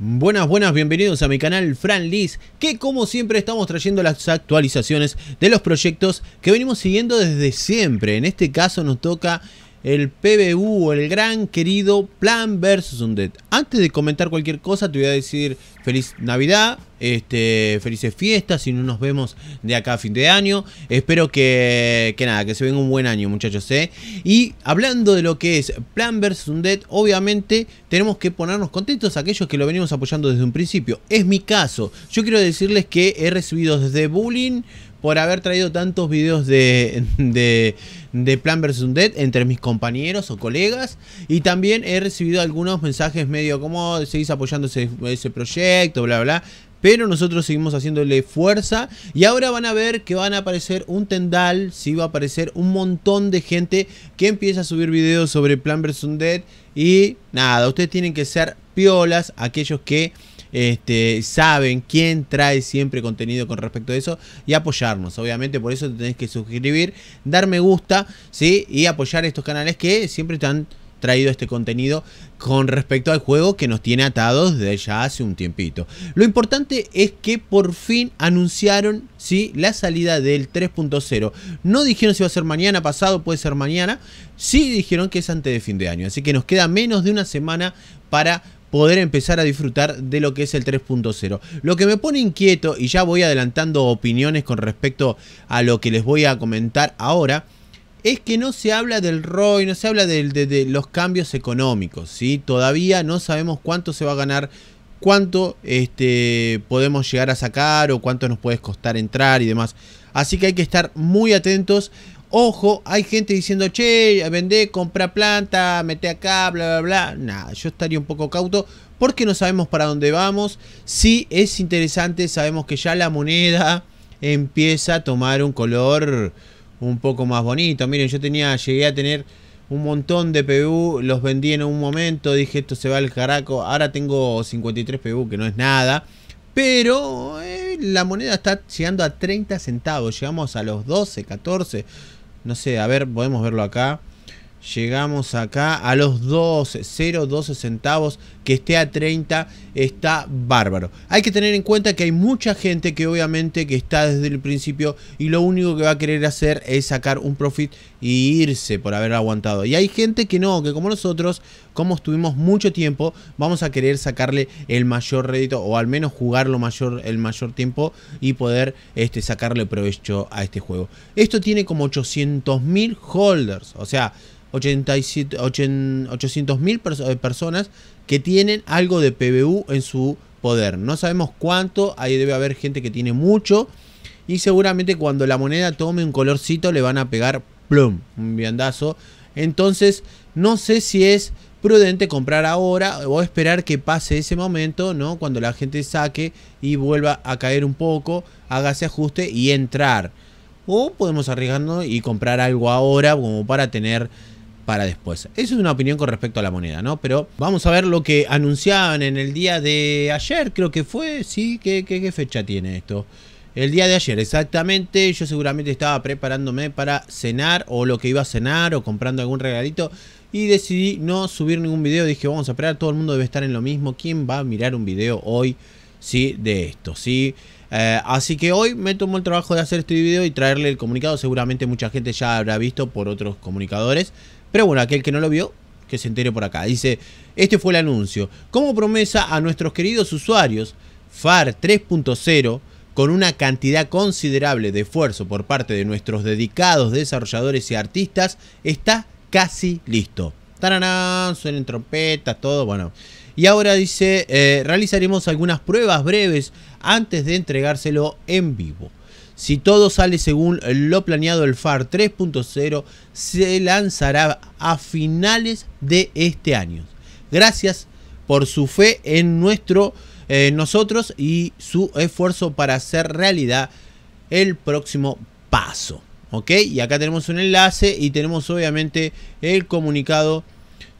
Buenas, buenas, bienvenidos a mi canal Fran Liz, que como siempre estamos trayendo las actualizaciones de los proyectos que venimos siguiendo desde siempre. En este caso nos toca el PBU, el gran querido Plan vs. Undead. Antes de comentar cualquier cosa, te voy a decir feliz Navidad, este, felices fiestas, si no nos vemos de acá a fin de año. Espero que, que nada, que se venga un buen año, muchachos. ¿eh? Y hablando de lo que es Plan vs. Undead, obviamente tenemos que ponernos contentos aquellos que lo venimos apoyando desde un principio. Es mi caso. Yo quiero decirles que he recibido desde Bullying por haber traído tantos videos de, Plan vs. Undead entre mis compañeros o colegas. Y también he recibido algunos mensajes medio como seguís apoyando ese, proyecto, bla, bla. Pero nosotros seguimos haciéndole fuerza. Y ahora van a ver que van a aparecer un tendal. Sí, va a aparecer un montón de gente que empieza a subir videos sobre Plan vs. Undead. Y nada, ustedes tienen que ser piolas, aquellos que este, saben quién trae siempre contenido con respecto a eso y apoyarnos. Obviamente, por eso te tenés que suscribir, dar me gusta, ¿sí? Y apoyar estos canales que siempre te han traído este contenido con respecto al juego que nos tiene atados desde ya hace un tiempito. Lo importante es que por fin anunciaron ¿sí? la salida del 3.0. No dijeron si va a ser mañana, pasado, puede ser mañana. Sí dijeron que es antes de fin de año. Así que nos queda menos de una semana para poder empezar a disfrutar de lo que es el 3.0. Lo que me pone inquieto, y ya voy adelantando opiniones con respecto a lo que les voy a comentar ahora, es que no se habla del ROI, no se habla de, los cambios económicos, ¿sí? Todavía no sabemos cuánto se va a ganar, cuánto este, podemos llegar a sacar o cuánto nos puede costar entrar y demás. Así que hay que estar muy atentos Ojo, hay gente diciendo, che, vendé, compra planta, mete acá, bla, bla, bla. Nada, yo estaría un poco cauto porque no sabemos para dónde vamos. Sí, es interesante, sabemos que ya la moneda empieza a tomar un color un poco más bonito. Miren, yo tenía, llegué a tener un montón de PBU, los vendí en un momento, dije esto se va al caraco, ahora tengo 53 PBU, que no es nada, pero eh, la moneda está llegando a 30 centavos, llegamos a los 12, 14, no sé, a ver, podemos verlo acá. Llegamos acá a los 12, 0, centavos, que esté a 30 está bárbaro. Hay que tener en cuenta que hay mucha gente que obviamente que está desde el principio y lo único que va a querer hacer es sacar un profit e irse por haber aguantado. Y hay gente que no, que como nosotros, como estuvimos mucho tiempo, vamos a querer sacarle el mayor rédito o al menos jugarlo mayor, el mayor tiempo y poder este, sacarle provecho a este juego. Esto tiene como 800.000 holders, o sea... 800 mil eh, personas que tienen algo de PBU en su poder. No sabemos cuánto, ahí debe haber gente que tiene mucho. Y seguramente cuando la moneda tome un colorcito le van a pegar plum, un viandazo. Entonces, no sé si es prudente comprar ahora o esperar que pase ese momento, ¿no? Cuando la gente saque y vuelva a caer un poco, haga ese ajuste y entrar. O podemos arriesgarnos y comprar algo ahora como para tener para después. Eso es una opinión con respecto a la moneda, ¿no? Pero vamos a ver lo que anunciaban en el día de ayer, creo que fue, ¿sí? ¿Qué, fecha tiene esto? El día de ayer, exactamente, yo seguramente estaba preparándome para cenar o lo que iba a cenar o comprando algún regalito y decidí no subir ningún video. Dije, vamos a esperar, todo el mundo debe estar en lo mismo. ¿Quién va a mirar un video hoy ¿sí? de esto? ¿sí? Eh, así que hoy me tomo el trabajo de hacer este video y traerle el comunicado. Seguramente mucha gente ya habrá visto por otros comunicadores pero bueno, aquel que no lo vio, que se entere por acá. Dice, este fue el anuncio. Como promesa a nuestros queridos usuarios, FAR 3.0, con una cantidad considerable de esfuerzo por parte de nuestros dedicados desarrolladores y artistas, está casi listo. Taranán, suenen trompetas, todo, bueno. Y ahora dice, eh, realizaremos algunas pruebas breves antes de entregárselo en vivo. Si todo sale según lo planeado, el FAR 3.0 se lanzará a finales de este año. Gracias por su fe en nuestro, eh, nosotros y su esfuerzo para hacer realidad el próximo paso. ¿Ok? Y acá tenemos un enlace y tenemos obviamente el comunicado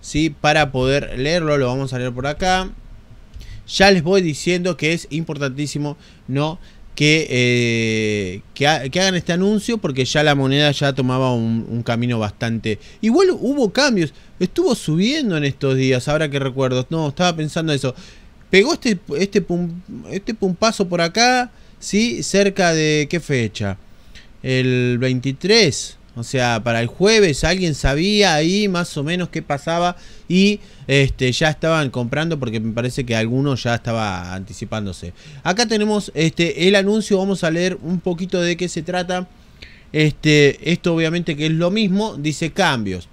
¿sí? para poder leerlo. Lo vamos a leer por acá. Ya les voy diciendo que es importantísimo no eh, que, hagan este anuncio porque ya la moneda ya tomaba un, camino bastante. Igual hubo cambios, estuvo subiendo en estos días, ahora que recuerdo, no, estaba pensando eso. Pegó este, este, este pumpazo por acá, ¿sí? Cerca de qué fecha? El 23, o sea, para el jueves alguien sabía ahí más o menos qué pasaba y este, ya estaban comprando porque me parece que alguno ya estaba anticipándose. Acá tenemos este, el anuncio, vamos a leer un poquito de qué se trata. Este, esto obviamente que es lo mismo, dice cambios.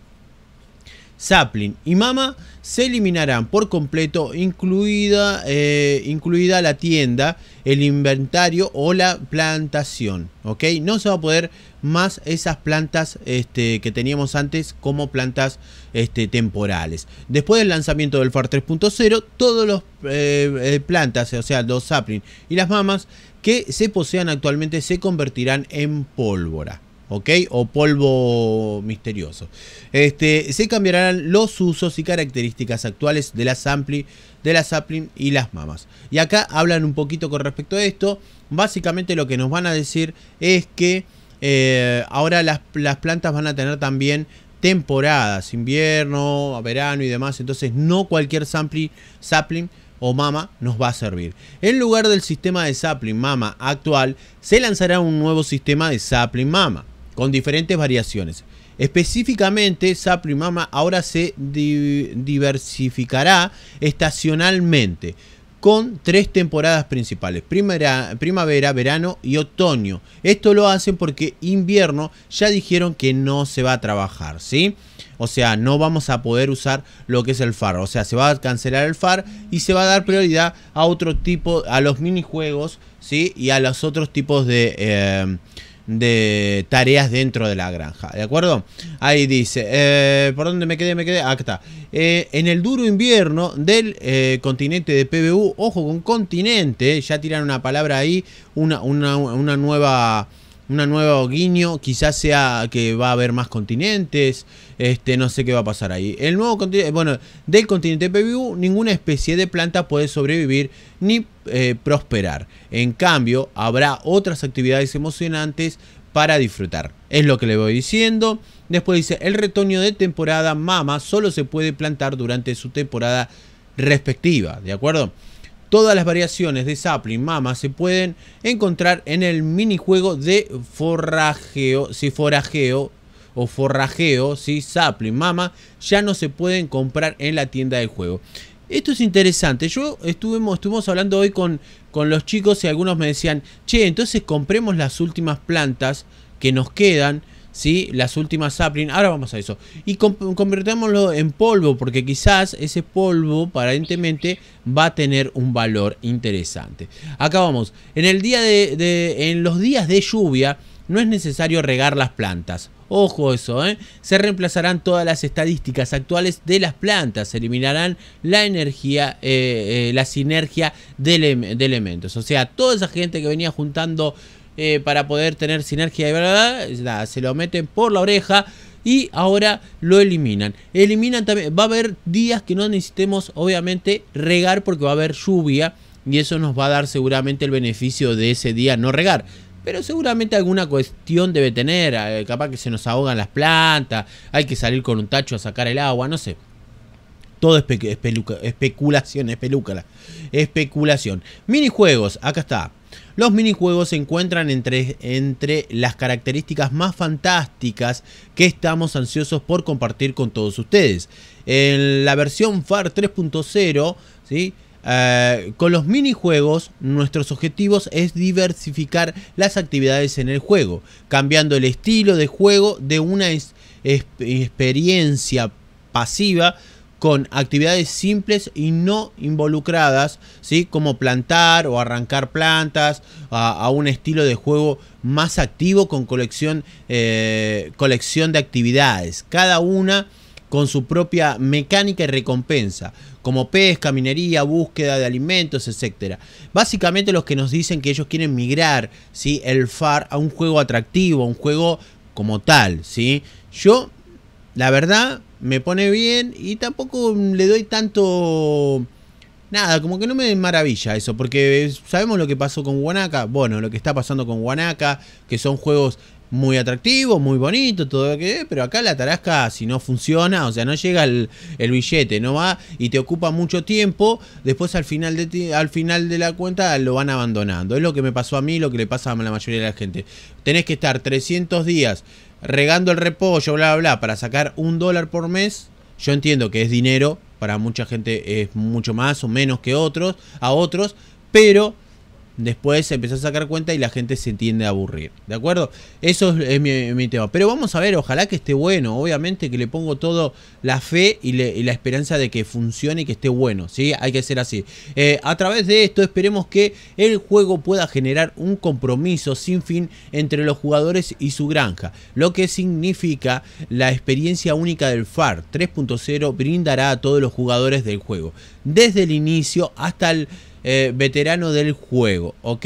Sapling y Mama se eliminarán por completo, incluida, eh, incluida la tienda, el inventario o la plantación. ¿ok? No se va a poder más esas plantas este, que teníamos antes como plantas este, temporales. Después del lanzamiento del FAR 3.0, todas los eh, eh, plantas, o sea, los Sapling y las Mamas que se posean actualmente se convertirán en pólvora. ¿ok? O polvo misterioso. Este, se cambiarán los usos y características actuales de la sapling de sapling y las mamas. Y acá hablan un poquito con respecto a esto. Básicamente lo que nos van a decir es que eh, ahora las, plantas van a tener también temporadas, invierno, verano y demás. Entonces no cualquier sapling o mama nos va a servir. En lugar del sistema de sapling mama actual, se lanzará un nuevo sistema de sapling mama con diferentes variaciones. Específicamente, Sapri Mama ahora se diversificará estacionalmente con tres temporadas principales, primavera, verano y otoño. Esto lo hacen porque invierno ya dijeron que no se va a trabajar, ¿sí? O sea, no vamos a poder usar lo que es el FAR. O sea, se va a cancelar el FAR y se va a dar prioridad a otro tipo, a los minijuegos, ¿sí? Y a los otros tipos de... Eh, de tareas dentro de la granja. ¿De acuerdo? Ahí dice, eh, ¿por dónde me quedé? Me quedé. acta eh, en el duro invierno del eh, continente de PBU, ojo con continente, ya tiraron una palabra ahí, una, una, una nueva una nueva guiño, quizás sea que va a haber más continentes, este, no sé qué va a pasar ahí. El nuevo continente, bueno, del continente PBU, ninguna especie de planta puede sobrevivir ni eh, prosperar. En cambio, habrá otras actividades emocionantes para disfrutar. Es lo que le voy diciendo. Después dice, el retoño de temporada mama solo se puede plantar durante su temporada respectiva, ¿de acuerdo? Todas las variaciones de sapling mama se pueden encontrar en el minijuego de forrajeo, si forrajeo o forrajeo, si sapling mama, ya no se pueden comprar en la tienda del juego. Esto es interesante. Yo estuvimos, estuvimos hablando hoy con, con los chicos y algunos me decían, che, entonces compremos las últimas plantas que nos quedan ¿sí? Las últimas saplings. ahora vamos a eso. Y convertémoslo en polvo, porque quizás ese polvo aparentemente va a tener un valor interesante. Acá vamos, en, el día de, en los días de lluvia no es necesario regar las plantas. Ojo eso, ¿eh? Se reemplazarán todas las estadísticas actuales de las plantas, se eliminarán la energía, eh, eh, la sinergia de, em-, de, elementos. O sea, toda esa gente que venía juntando eh, para poder tener sinergia y verdad se lo meten por la oreja y ahora lo eliminan. Eliminan también, va a haber días que no necesitemos obviamente regar porque va a haber lluvia y eso nos va a dar seguramente el beneficio de ese día no regar. Pero seguramente alguna cuestión debe tener, eh, capaz que se nos ahogan las plantas, hay que salir con un tacho a sacar el agua, no sé. Todo es peluca especulación, Especulación. Minijuegos, acá está. Los minijuegos se encuentran entre, las características más fantásticas que estamos ansiosos por compartir con todos ustedes. En la versión FAR 3.0, eh, con los minijuegos, nuestros objetivos es diversificar las actividades en el juego, cambiando el estilo de juego de una experiencia pasiva con actividades simples y no involucradas, ¿sí? como plantar o arrancar plantas, a, un estilo de juego más activo con colección, eh, colección de actividades, cada una con su propia mecánica y recompensa, como pesca, minería, búsqueda de alimentos, etc. Básicamente los que nos dicen que ellos quieren migrar ¿sí? el FAR a un juego atractivo, un juego como tal. ¿sí? Yo, la verdad, me pone bien y tampoco le doy tanto... Nada, como que no me maravilla eso, porque sabemos lo que pasó con Wanaka, bueno, lo que está pasando con Guanaca que son juegos muy atractivos, muy bonitos, todo lo que pero acá la tarasca si no funciona, o sea, no llega el, billete, no va y te ocupa mucho tiempo, después al final, de al final de la cuenta lo van abandonando. Es lo que me pasó a mí, lo que le pasa a la mayoría de la gente. Tenés que estar 300 días regando el repollo, bla, bla, bla, para sacar un dólar por mes, yo entiendo que es dinero, para mucha gente es mucho más o menos que otros, a otros, pero Después se empezó a sacar cuenta y la gente se tiende a aburrir. ¿De acuerdo? Eso es, mi, tema. Pero vamos a ver, ojalá que esté bueno. Obviamente que le pongo todo la fe y, la esperanza de que funcione y que esté bueno. ¿sí? Hay que ser así. Eh, a través de esto esperemos que el juego pueda generar un compromiso sin fin entre los jugadores y su granja. Lo que significa la experiencia única del FAR 3.0 brindará a todos los jugadores del juego. Desde el inicio hasta el eh, veterano del juego, ¿ok?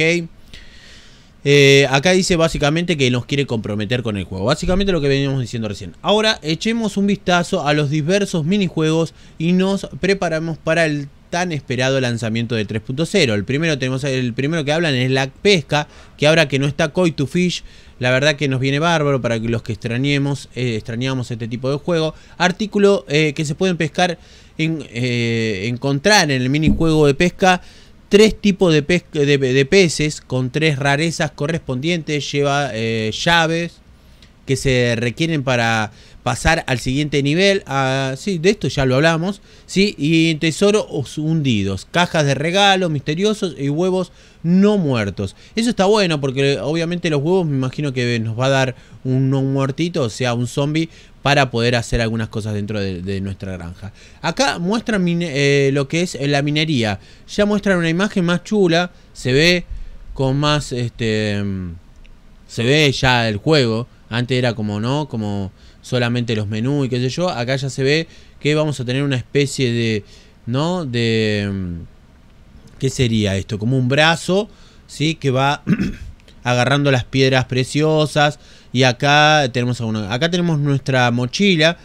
Eh, acá dice básicamente que nos quiere comprometer con el juego. Básicamente lo que veníamos diciendo recién. Ahora echemos un vistazo a los diversos minijuegos y nos preparamos para el tan esperado lanzamiento de 3.0. El primero tenemos el primero que hablan es la pesca, que ahora que no está Coy to Fish, la verdad que nos viene bárbaro para los que extrañemos eh, extrañamos este tipo de juego. Artículo que se pueden pescar en, encontrar en el minijuego de pesca tres tipos de, de, peces con tres rarezas correspondientes, lleva eh, llaves que se requieren para pasar al siguiente nivel. Ah, sí, de esto ya lo hablamos. Sí, y tesoros hundidos, cajas de regalos misteriosos y huevos no muertos. Eso está bueno porque obviamente los huevos me imagino que nos va a dar un no muertito, o sea, un zombie, para poder hacer algunas cosas dentro de, nuestra granja. Acá muestran eh, lo que es eh, la minería. Ya muestran una imagen más chula, se ve con más, este, mm, se ve ya el juego. Antes era como, ¿no? Como solamente los menús y qué sé yo. Acá ya se ve que vamos a tener una especie de, ¿no? De... Mm, ¿Qué sería esto? Como un brazo, ¿sí? Que va agarrando las piedras preciosas. Y acá tenemos uno Acá tenemos nuestra mochila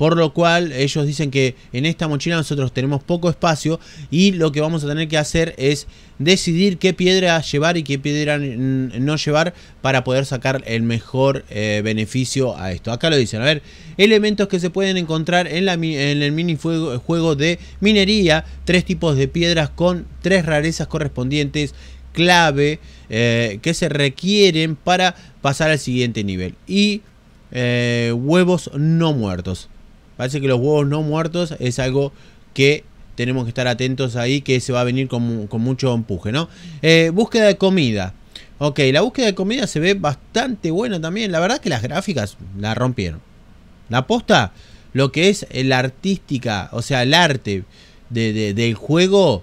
por lo cual ellos dicen que en esta mochila nosotros tenemos poco espacio y lo que vamos a tener que hacer es decidir qué piedra llevar y qué piedra no llevar para poder sacar el mejor eh, beneficio a esto. Acá lo dicen, a ver, elementos que se pueden encontrar en, el mini juego de minería, tres tipos de piedras con tres rarezas correspondientes clave eh, que se requieren para pasar al siguiente nivel y eh, huevos no muertos Parece que los huevos no muertos es algo que tenemos que estar atentos ahí, que se va a venir con, mucho empuje, ¿no? Eh, búsqueda de comida. Ok, la búsqueda de comida se ve bastante buena también. La verdad que las gráficas la rompieron. La posta, lo que es la artística, o sea, el arte del juego,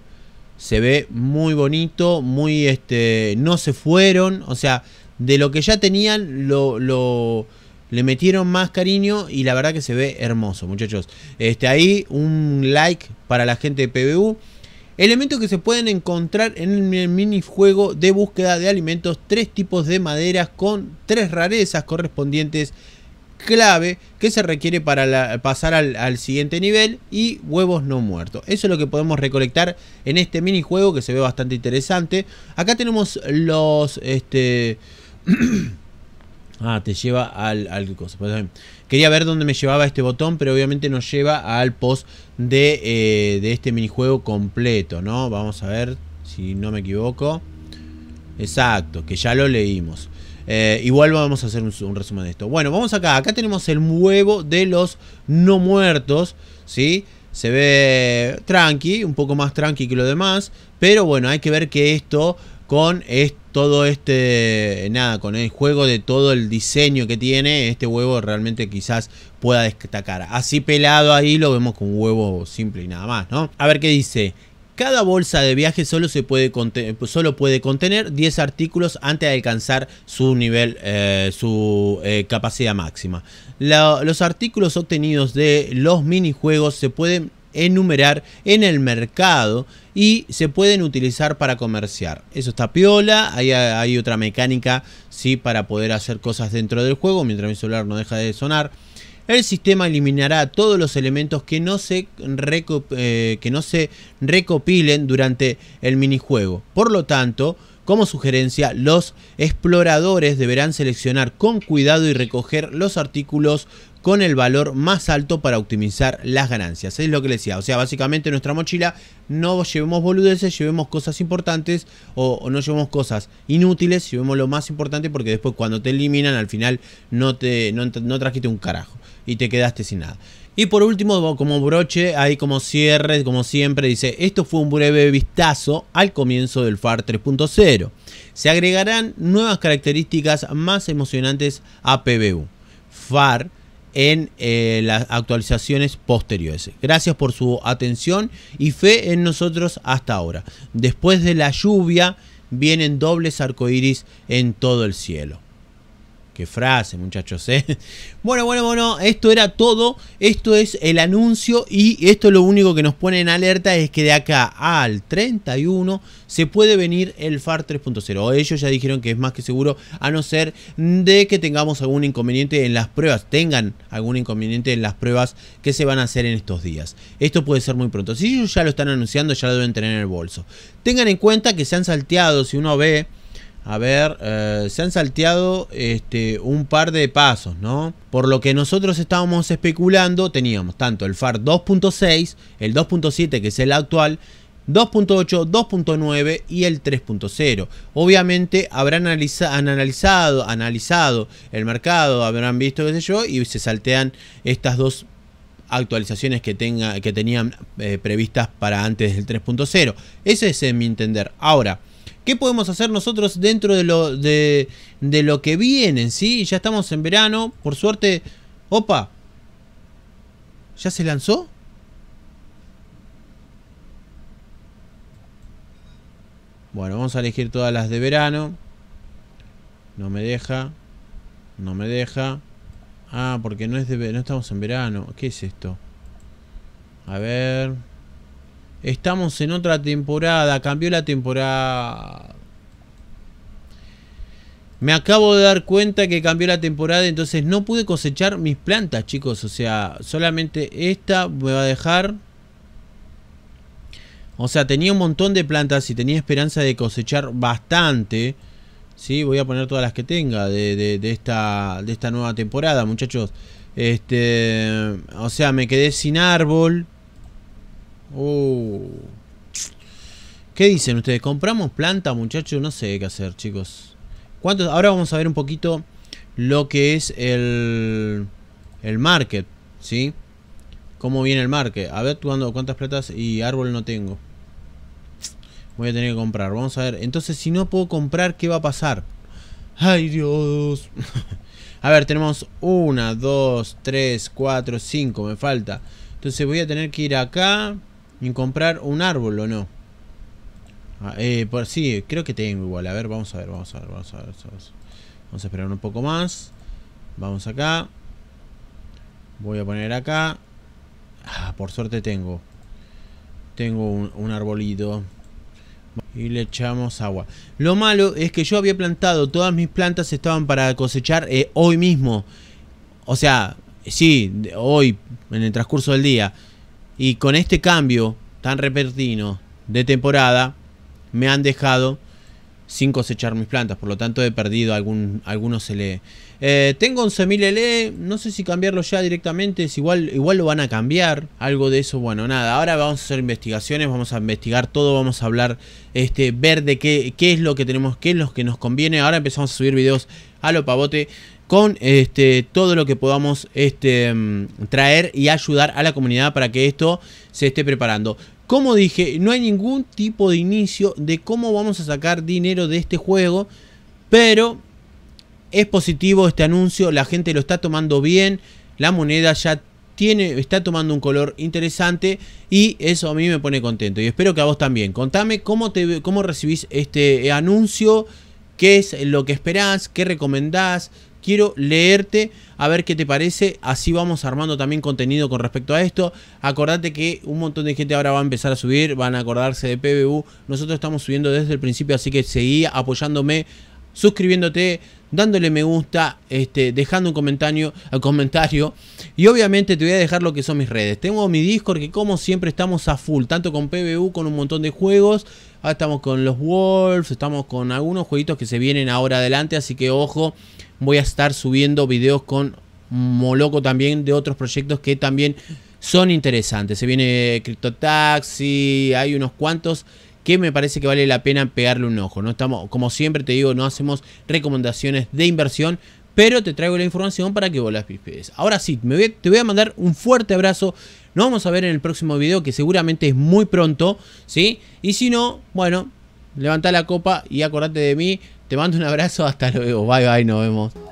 se ve muy bonito, muy, este, no se fueron, o sea, de lo que ya tenían, lo le metieron más cariño y la verdad que se ve hermoso, muchachos. Este, ahí un like para la gente de PBU. Elementos que se pueden encontrar en el minijuego de búsqueda de alimentos, tres tipos de maderas con tres rarezas correspondientes clave que se requiere para pasar al, siguiente nivel y huevos no muertos. Eso es lo que podemos recolectar en este minijuego que se ve bastante interesante. Acá tenemos los... Este, Ah, te lleva al, al cosa. Pues, eh, quería ver dónde me llevaba este botón, pero obviamente nos lleva al post eh, de, este minijuego completo, ¿no? Vamos a ver si no me equivoco. Exacto, que ya lo leímos. Eh, igual vamos a hacer un, un, resumen de esto. Bueno, vamos acá. Acá tenemos el huevo de los no muertos, ¿sí? Se ve tranqui, un poco más tranqui que lo demás. Pero bueno, hay que ver que esto con es, todo este, nada, con el juego de todo el diseño que tiene, este huevo realmente quizás pueda destacar. Así pelado ahí lo vemos con un huevo simple y nada más, ¿no? A ver qué dice. Cada bolsa de viaje solo, se puede, solo puede contener 10 artículos antes de alcanzar su nivel, eh, su eh, capacidad máxima. los artículos obtenidos de los minijuegos se pueden enumerar en el mercado y se pueden utilizar para comerciar. Eso está piola, hay, otra mecánica ¿sí? para poder hacer cosas dentro del juego mientras mi celular no deja de sonar. El sistema eliminará todos los elementos que no se, eh, que no se recopilen durante el minijuego. Por lo tanto, como sugerencia, los exploradores deberán seleccionar con cuidado y recoger los artículos con el valor más alto para optimizar las ganancias. Es lo que le decía. O sea, básicamente nuestra mochila no llevemos boludeces, llevemos cosas importantes o, no llevemos cosas inútiles, llevemos lo más importante porque después cuando te eliminan al final no, te, no trajiste un carajo y te quedaste sin nada. Y por último, como broche, ahí como cierre, como siempre, dice, esto fue un breve vistazo al comienzo del FAR 3.0. Se agregarán nuevas características más emocionantes a PBU. FAR en eh, las actualizaciones posteriores. Gracias por su atención y fe en nosotros hasta ahora. Después de la lluvia vienen dobles arcoíris en todo el cielo. Qué frase, muchachos, ¿eh? Bueno, bueno, bueno, esto era todo. Esto es el anuncio y esto lo único que nos pone en alerta es que de acá al 31 se puede venir el FAR 3.0. Ellos ya dijeron que es más que seguro, a no ser de que tengamos algún inconveniente en las pruebas, tengan algún inconveniente en las pruebas que se van a hacer en estos días. Esto puede ser muy pronto. Si ellos ya lo están anunciando, ya lo deben tener en el bolso. Tengan en cuenta que se han salteado, si uno ve a ver, eh, se han salteado este, un par de pasos, ¿no? Por lo que nosotros estábamos especulando, teníamos tanto el FAR 2.6, el 2.7 que es el actual, 2.8, 2.9 y el 3.0. Obviamente habrán analizado, analizado el mercado, habrán visto qué sé yo y se saltean estas dos actualizaciones que, tenga, que tenían eh, previstas para antes del 3.0. Ese es en mi entender. Ahora, ¿Qué podemos hacer nosotros dentro de lo, de, lo que viene? ¿sí? Ya estamos en verano, por suerte. Opa, ¿ya se lanzó? Bueno, vamos a elegir todas las de verano. No me deja. No me deja. Ah, porque no es no estamos en verano. ¿Qué es esto? A ver. Estamos en otra temporada, cambió la temporada. Me acabo de dar cuenta que cambió la temporada, entonces no pude cosechar mis plantas, chicos. O sea, solamente esta me va a dejar. O sea, tenía un montón de plantas y tenía esperanza de cosechar bastante. Sí, voy a poner todas las que tenga de, esta, de esta nueva temporada, muchachos. Este, o sea, me quedé sin árbol. Uh. ¿Qué dicen ustedes? ¿Compramos planta, muchachos? No sé qué hacer, chicos. ¿Cuántos? Ahora vamos a ver un poquito lo que es el, el market, ¿sí? Cómo viene el market. A ver cuántas plantas y árbol no tengo. Voy a tener que comprar. Vamos a ver. Entonces, si no puedo comprar, ¿qué va a pasar? ¡Ay, Dios! a ver, tenemos una, dos, tres, cuatro, cinco. Me falta. Entonces voy a tener que ir acá ni comprar un árbol o no. Ah, eh, por sí, creo que tengo igual. A ver, vamos a ver, vamos a ver, vamos a ver. Vamos a esperar un poco más. Vamos acá. Voy a poner acá. Ah, por suerte tengo. Tengo un, un arbolito. Y le echamos agua. Lo malo es que yo había plantado. Todas mis plantas estaban para cosechar eh, hoy mismo. O sea, sí, hoy, en el transcurso del día. Y con este cambio tan repentino de temporada, me han dejado sin cosechar mis plantas. Por lo tanto, he perdido algún, algunos LE. Eh, tengo 11.000 LE. No sé si cambiarlo ya directamente. Es igual, igual lo van a cambiar. Algo de eso. Bueno, nada. Ahora vamos a hacer investigaciones. Vamos a investigar todo. Vamos a hablar, este, ver de qué, qué es lo que tenemos, qué es lo que nos conviene. Ahora empezamos a subir videos a lo pavote con este, todo lo que podamos este, mm, traer y ayudar a la comunidad para que esto se esté preparando. Como dije, no hay ningún tipo de inicio de cómo vamos a sacar dinero de este juego, pero es positivo este anuncio, la gente lo está tomando bien, la moneda ya tiene, está tomando un color interesante y eso a mí me pone contento y espero que a vos también. Contame cómo, te, cómo recibís este anuncio, qué es lo que esperás, qué recomendás, quiero leerte a ver qué te parece. Así vamos armando también contenido con respecto a esto. Acordate que un montón de gente ahora va a empezar a subir, van a acordarse de PBU. Nosotros estamos subiendo desde el principio, así que seguí apoyándome, suscribiéndote, dándole me gusta, este, dejando un comentario, comentario. Y obviamente te voy a dejar lo que son mis redes. Tengo mi Discord que como siempre estamos a full, tanto con PBU, con un montón de juegos. Ahora estamos con los Wolves, estamos con algunos jueguitos que se vienen ahora adelante, así que ojo voy a estar subiendo videos con Moloco también de otros proyectos que también son interesantes. Se viene CryptoTaxi, hay unos cuantos que me parece que vale la pena pegarle un ojo. No estamos, como siempre te digo, no hacemos recomendaciones de inversión, pero te traigo la información para que vos las Ahora sí, te voy a mandar un fuerte abrazo. Nos vamos a ver en el próximo video, que seguramente es muy pronto, ¿sí? Y si no, bueno, levanta la copa y acordate de mí. Te mando un abrazo, hasta luego, bye bye, nos vemos.